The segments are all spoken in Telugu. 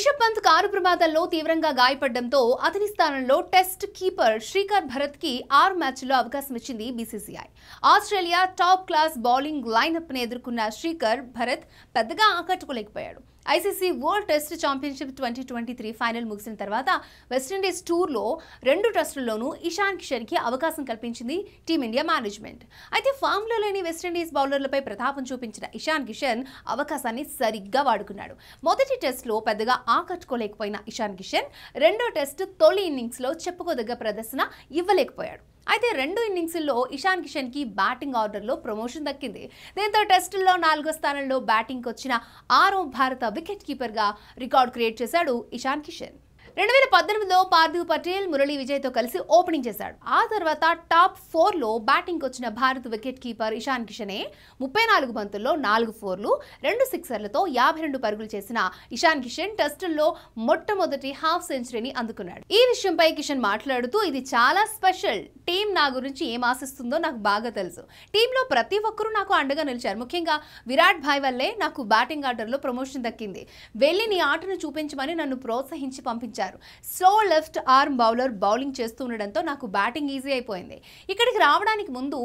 రిషబ్ పంత్ కారు ప్రమాదంలో తీవ్రంగా గాయపడడంతో అతని స్థానంలో టెస్ట్ కీపర్ శ్రీకర్ భరత్ కి ఆరు మ్యాచ్ల్లో అవకాశం ఇచ్చింది BCCI Australia top class bowling lineup ను ఎదుర్కొన్న శ్రీకర్ భరత్ పెద్దగా ఆకట్టుకోలేకపోయాడు ICC world test championship twenty twenty three final ముగిసిన తర్వాత వెస్టిండీస్ టూర్లో రెండు టెస్టుల్లోనూ ఇషాన్ కిషన్ కి అవకాశం కల్పించింది టీమిండియా మేనేజ్మెంట్ అయితే ఫామ్లో లేని వెస్టిండీస్ బౌలర్లపై ప్రతాపం చూపించిన ఇషాన్ కిషన్ అవకాశాన్ని సరిగ్గా వాడుకున్నాడు మొదటి టెస్ట్లో పెద్దగా ఆకట్టుకోలేకపోయిన ఇషాన్ కిషన్ రెండో టెస్ట్ తొలి ఇన్నింగ్స్లో చెప్పుకోదగ్గ ప్రదర్శన ఇవ్వలేకపోయాడు అయితే రెండు ఇన్నింగ్స్లో ఇషాన్ కిషన్ కి బ్యాటింగ్ ఆర్డర్లో ప్రమోషన్ దక్కింది దీంతో టెస్టుల్లో నాలుగో స్థానంలో బ్యాటింగ్కి వచ్చిన ఆరో భారత వికెట్ కీపర్గా రికార్డ్ క్రియేట్ చేశాడు ఇషాన్ కిషన్ రెండు వేల పద్దెనిమిదిలో పార్థివ్ పటేల్ మురళీ విజయ్తో కలిసి ఓపెనింగ్ చేశాడు ఆ తర్వాత టాప్ ఫోర్లో బ్యాటింగ్ వచ్చిన భారత్ వికెట్ కీపర్ ఇషాన్ కిషనే ముప్పై నాలుగు బంతుల్లో నాలుగు ఫోర్లు రెండు సిక్సర్లతో యాభై రెండు పరుగులు చేసిన ఇషాన్ కిషన్ టెస్టుల్లో మొట్టమొదటి హాఫ్ సెంచరీని అందుకున్నాడు ఈ విషయంపై కిషన్ మాట్లాడుతూ ఇది చాలా స్పెషల్ టీం నా గురించి ఏం ఆశిస్తుందో నాకు బాగా తెలుసు టీంలో ప్రతి ఒక్కరూ నాకు అండగా నిలిచారు ముఖ్యంగా విరాట్ భాయ్ వల్లే నాకు బ్యాటింగ్ ఆర్డర్లో ప్రమోషన్ దక్కింది వెళ్ళి నీ ఆటను చూపించమని నన్ను ప్రోత్సహించి పంపించారు చేశారు slow left arm bowler bowling చేస్తుండడంతో నాకు బ్యాటింగ్ ఈజీ అయిపోయింది ఇక్కడికి రావడానికి ముందు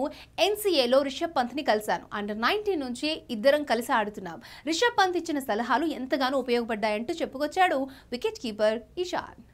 ఎన్సీఏలో రిషబ్ పంత్ని కలిశాను అండర్ నైన్టీన్ నుంచి ఇద్దరం కలిసి ఆడుతున్నాం రిషబ్ పంత్ ఇచ్చిన సలహాలు ఎంతగానో ఉపయోగపడ్డాయంటూ చెప్పుకొచ్చాడు వికెట్ కీపర్ ఇషాన్